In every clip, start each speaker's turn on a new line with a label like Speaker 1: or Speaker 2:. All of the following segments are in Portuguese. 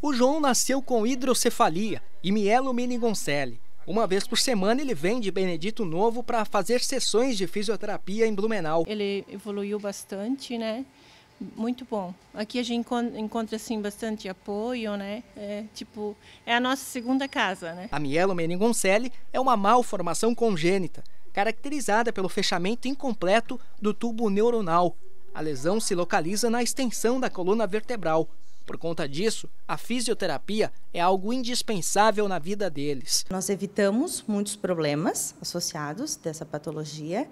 Speaker 1: O João nasceu com hidrocefalia e mielomeningocele. Uma vez por semana ele vem de Benedito Novo para fazer sessões de fisioterapia em Blumenau. Ele evoluiu bastante, né? Muito bom. Aqui a gente encontra assim bastante apoio, né? É, tipo, é a nossa segunda casa, né? A mielomeningocele é uma malformação congênita, caracterizada pelo fechamento incompleto do tubo neuronal. A lesão se localiza na extensão da coluna vertebral. Por conta disso, a fisioterapia é algo indispensável na
Speaker 2: vida deles. Nós evitamos muitos problemas associados dessa patologia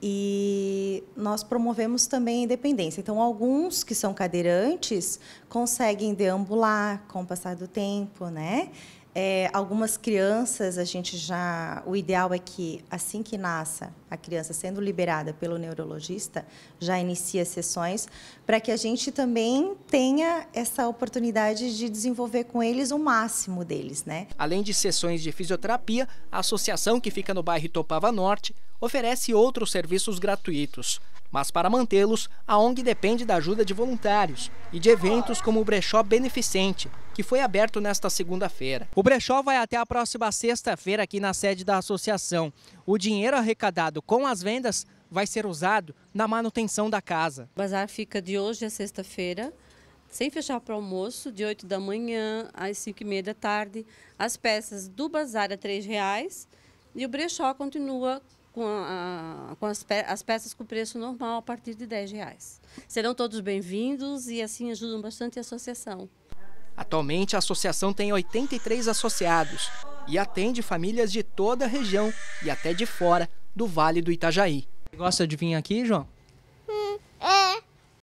Speaker 2: e nós promovemos também a independência. Então, alguns que são cadeirantes conseguem deambular com o passar do tempo, né? É, algumas crianças, a gente já. O ideal é que, assim que nasça, a criança sendo liberada pelo neurologista, já inicia sessões, para que a gente também tenha essa oportunidade de desenvolver com eles o máximo deles, né?
Speaker 1: Além de sessões de fisioterapia, a associação que fica no bairro Topava Norte oferece outros serviços gratuitos. Mas para mantê-los, a ONG depende da ajuda de voluntários e de eventos como o Brechó Beneficente, que foi aberto nesta segunda-feira. O brechó vai até a próxima sexta-feira aqui na sede da associação. O dinheiro arrecadado com as vendas vai ser usado na manutenção da casa.
Speaker 3: O bazar fica de hoje a sexta-feira, sem fechar para o almoço, de 8 da manhã às 5 e meia da tarde. As peças do bazar a é R$ reais e o brechó continua com, a, com as, pe as, peças com preço normal a partir de R$ reais. Serão todos bem-vindos e assim ajudam bastante a associação.
Speaker 1: Atualmente, a associação tem 83 associados e atende famílias de toda a região e até de fora do Vale do Itajaí. Gosta de vir aqui, João?